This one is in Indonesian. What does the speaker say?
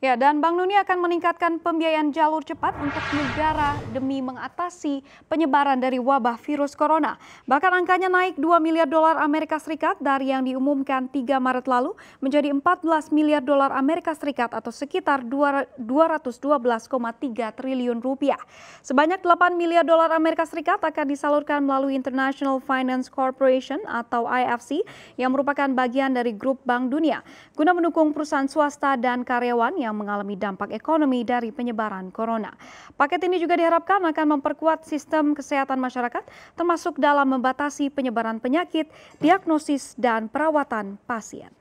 Ya, dan Bank Dunia akan meningkatkan pembiayaan jalur cepat untuk negara demi mengatasi penyebaran dari wabah virus corona. Bahkan angkanya naik 2 miliar dolar Amerika Serikat dari yang diumumkan 3 Maret lalu menjadi 14 miliar dolar Amerika Serikat atau sekitar 212,3 triliun rupiah. Sebanyak 8 miliar dolar Amerika Serikat akan disalurkan melalui International Finance Corporation atau IFC yang merupakan bagian dari grup Bank Dunia guna mendukung perusahaan swasta dan karyawan yang yang mengalami dampak ekonomi dari penyebaran corona. Paket ini juga diharapkan akan memperkuat sistem kesehatan masyarakat termasuk dalam membatasi penyebaran penyakit, diagnosis, dan perawatan pasien.